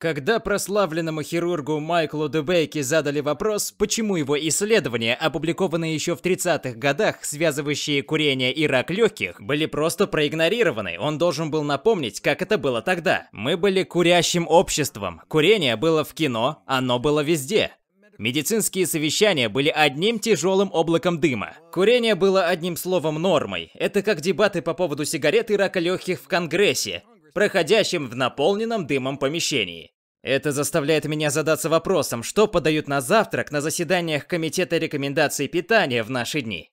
Когда прославленному хирургу Майклу Дебейке задали вопрос, почему его исследования, опубликованные еще в 30-х годах, связывающие курение и рак легких, были просто проигнорированы, он должен был напомнить, как это было тогда. Мы были курящим обществом, курение было в кино, оно было везде. Медицинские совещания были одним тяжелым облаком дыма. Курение было одним словом нормой. Это как дебаты по поводу сигарет и рака легких в Конгрессе проходящим в наполненном дымом помещении. Это заставляет меня задаться вопросом, что подают на завтрак на заседаниях Комитета рекомендаций питания в наши дни.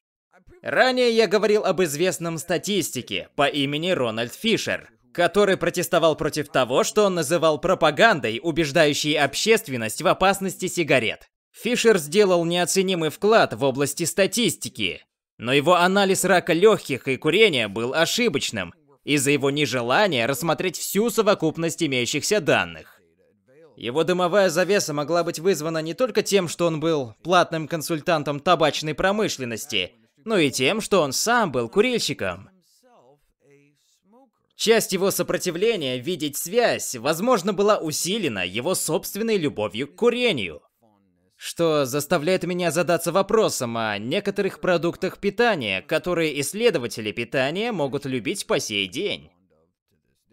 Ранее я говорил об известном статистике по имени Рональд Фишер, который протестовал против того, что он называл пропагандой, убеждающей общественность в опасности сигарет. Фишер сделал неоценимый вклад в области статистики, но его анализ рака легких и курения был ошибочным из-за его нежелания рассмотреть всю совокупность имеющихся данных. Его дымовая завеса могла быть вызвана не только тем, что он был платным консультантом табачной промышленности, но и тем, что он сам был курильщиком. Часть его сопротивления видеть связь, возможно, была усилена его собственной любовью к курению. Что заставляет меня задаться вопросом о некоторых продуктах питания, которые исследователи питания могут любить по сей день.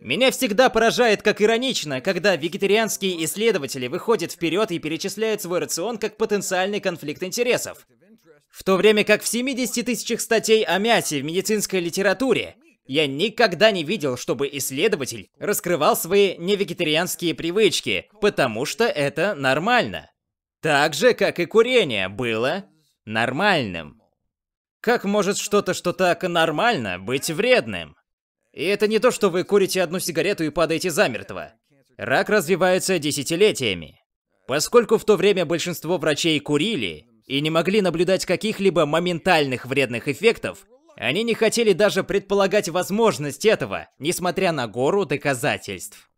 Меня всегда поражает, как иронично, когда вегетарианские исследователи выходят вперед и перечисляют свой рацион как потенциальный конфликт интересов. В то время как в 70 тысячах статей о мясе в медицинской литературе я никогда не видел, чтобы исследователь раскрывал свои невегетарианские привычки, потому что это нормально. Так же, как и курение было нормальным. Как может что-то, что так нормально, быть вредным? И это не то, что вы курите одну сигарету и падаете замертво. Рак развивается десятилетиями. Поскольку в то время большинство врачей курили и не могли наблюдать каких-либо моментальных вредных эффектов, они не хотели даже предполагать возможность этого, несмотря на гору доказательств.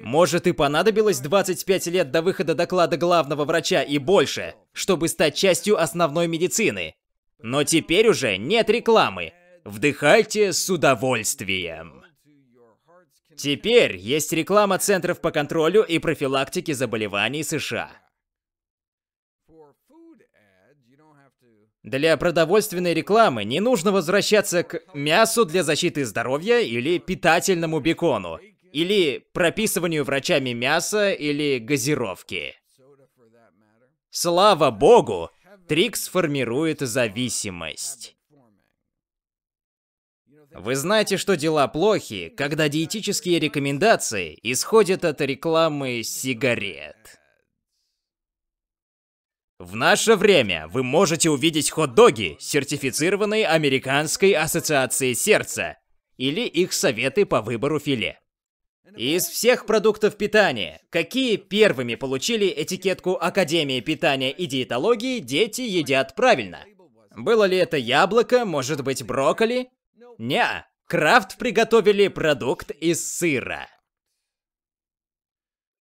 Может и понадобилось 25 лет до выхода доклада главного врача и больше, чтобы стать частью основной медицины. Но теперь уже нет рекламы, вдыхайте с удовольствием. Теперь есть реклама центров по контролю и профилактике заболеваний США. Для продовольственной рекламы не нужно возвращаться к мясу для защиты здоровья или питательному бекону, или прописыванию врачами мяса или газировки. Слава богу, Трикс формирует зависимость. Вы знаете, что дела плохи, когда диетические рекомендации исходят от рекламы сигарет. В наше время вы можете увидеть хот-доги, сертифицированные Американской ассоциацией сердца, или их советы по выбору филе. Из всех продуктов питания, какие первыми получили этикетку Академии питания и диетологии «Дети едят правильно»? Было ли это яблоко, может быть брокколи? Ня! Крафт приготовили продукт из сыра.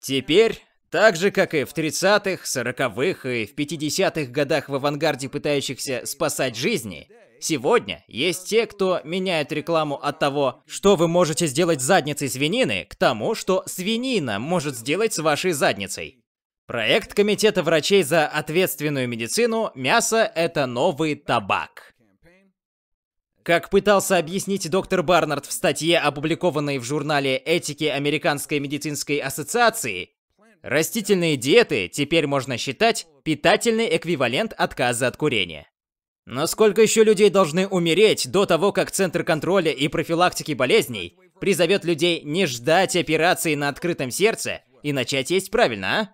Теперь, так же как и в 30-х, 40-х и в 50-х годах в авангарде пытающихся спасать жизни, сегодня есть те, кто меняет рекламу от того, что вы можете сделать с задницей свинины, к тому, что свинина может сделать с вашей задницей. Проект Комитета врачей за ответственную медицину «Мясо – это новый табак». Как пытался объяснить доктор Барнард в статье, опубликованной в журнале «Этики Американской медицинской ассоциации», растительные диеты теперь можно считать питательный эквивалент отказа от курения. Но сколько еще людей должны умереть до того, как Центр контроля и профилактики болезней призовет людей не ждать операции на открытом сердце и начать есть правильно, а?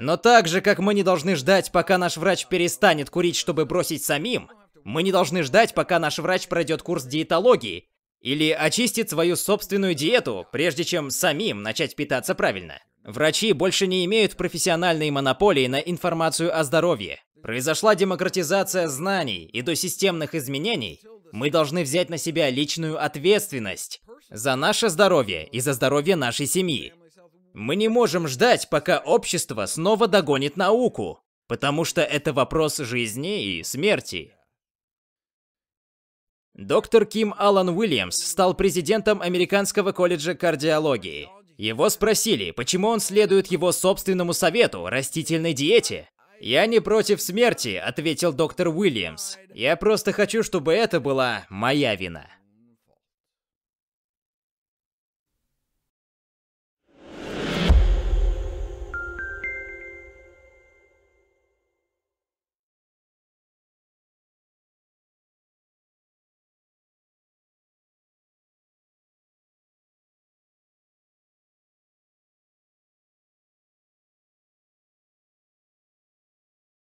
Но так же, как мы не должны ждать, пока наш врач перестанет курить, чтобы бросить самим, мы не должны ждать, пока наш врач пройдет курс диетологии или очистит свою собственную диету, прежде чем самим начать питаться правильно. Врачи больше не имеют профессиональной монополии на информацию о здоровье. Произошла демократизация знаний и до системных изменений. Мы должны взять на себя личную ответственность за наше здоровье и за здоровье нашей семьи. Мы не можем ждать, пока общество снова догонит науку, потому что это вопрос жизни и смерти. Доктор Ким Аллан Уильямс стал президентом Американского колледжа кардиологии. Его спросили, почему он следует его собственному совету – растительной диете. «Я не против смерти», – ответил доктор Уильямс. «Я просто хочу, чтобы это была моя вина».